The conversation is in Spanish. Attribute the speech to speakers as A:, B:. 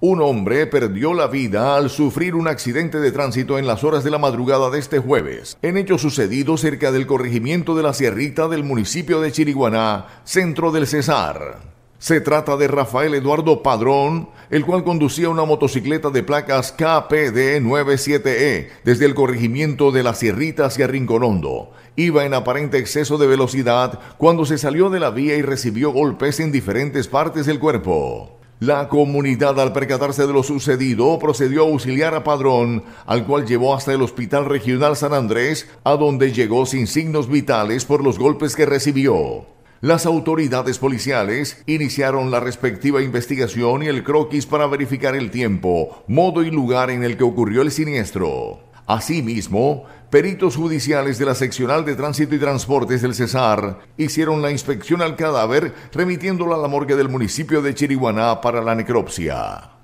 A: Un hombre perdió la vida al sufrir un accidente de tránsito en las horas de la madrugada de este jueves, en hecho sucedido cerca del corregimiento de la Sierrita del municipio de Chiriguaná, centro del Cesar. Se trata de Rafael Eduardo Padrón, el cual conducía una motocicleta de placas KPD-97E e desde el corregimiento de la Sierrita hacia Rinconondo. Iba en aparente exceso de velocidad cuando se salió de la vía y recibió golpes en diferentes partes del cuerpo. La comunidad, al percatarse de lo sucedido, procedió a auxiliar a Padrón, al cual llevó hasta el Hospital Regional San Andrés, a donde llegó sin signos vitales por los golpes que recibió. Las autoridades policiales iniciaron la respectiva investigación y el croquis para verificar el tiempo, modo y lugar en el que ocurrió el siniestro. Asimismo, peritos judiciales de la Seccional de Tránsito y Transportes del Cesar hicieron la inspección al cadáver remitiéndolo a la morgue del municipio de Chiriguaná para la necropsia.